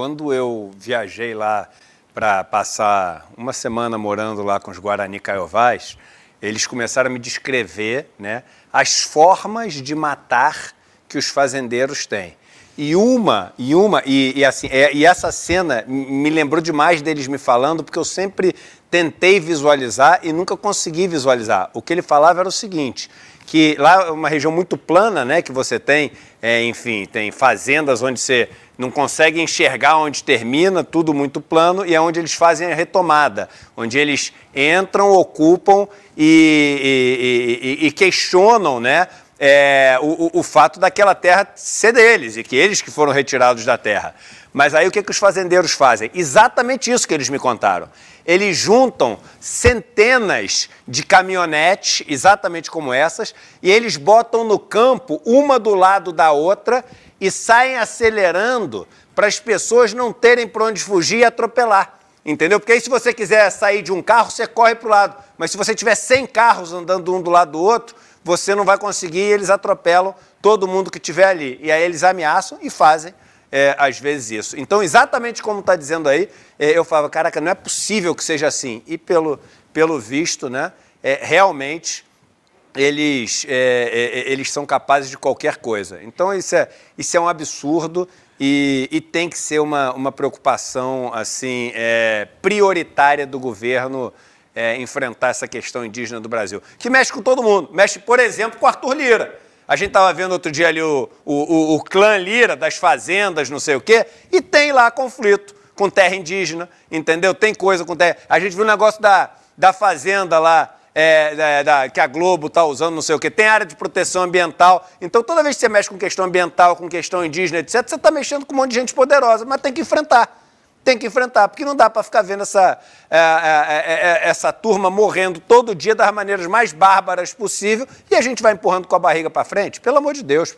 Quando eu viajei lá para passar uma semana morando lá com os Guarani Caiovais, eles começaram a me descrever né, as formas de matar que os fazendeiros têm. E uma, e uma, e, e assim, é, e essa cena me lembrou demais deles me falando, porque eu sempre tentei visualizar e nunca consegui visualizar. O que ele falava era o seguinte: que lá é uma região muito plana, né? Que você tem, é, enfim, tem fazendas onde você não consegue enxergar onde termina, tudo muito plano, e é onde eles fazem a retomada, onde eles entram, ocupam e, e, e, e questionam, né? é, o, o, fato daquela terra ser deles e que eles que foram retirados da terra. Mas aí o que, que os fazendeiros fazem? Exatamente isso que eles me contaram. Eles juntam centenas de caminhonetes, exatamente como essas, e eles botam no campo uma do lado da outra e saem acelerando para as pessoas não terem para onde fugir e atropelar. Entendeu? Porque aí, se você quiser sair de um carro, você corre para o lado. Mas se você tiver 100 carros andando um do lado do outro, você não vai conseguir e eles atropelam todo mundo que estiver ali. E aí eles ameaçam e fazem, é, às vezes, isso. Então, exatamente como está dizendo aí, é, eu falava, caraca, não é possível que seja assim. E pelo, pelo visto, né, é, realmente eles, é, é, é, eles são capazes de qualquer coisa. Então, isso é, isso é um absurdo e, e tem que ser uma, uma preocupação assim prioritária do governo é, enfrentar essa questão indígena do Brasil, que mexe com todo mundo. Mexe, por exemplo, com Arthur Lira. A gente estava vendo outro dia ali o, o, o, o clã Lira das fazendas, não sei o quê, e tem lá conflito com terra indígena, entendeu? Tem coisa com terra. A gente viu o um negócio da, da fazenda lá, é, da, da, que a Globo está usando, não sei o quê. Tem área de proteção ambiental. Então, toda vez que você mexe com questão ambiental, com questão indígena, etc., você está mexendo com um monte de gente poderosa, mas tem que enfrentar tem que enfrentar, porque não dá para ficar vendo essa, é, é, é, essa turma morrendo todo dia das maneiras mais bárbaras possível e a gente vai empurrando com a barriga para frente. Pelo amor de Deus.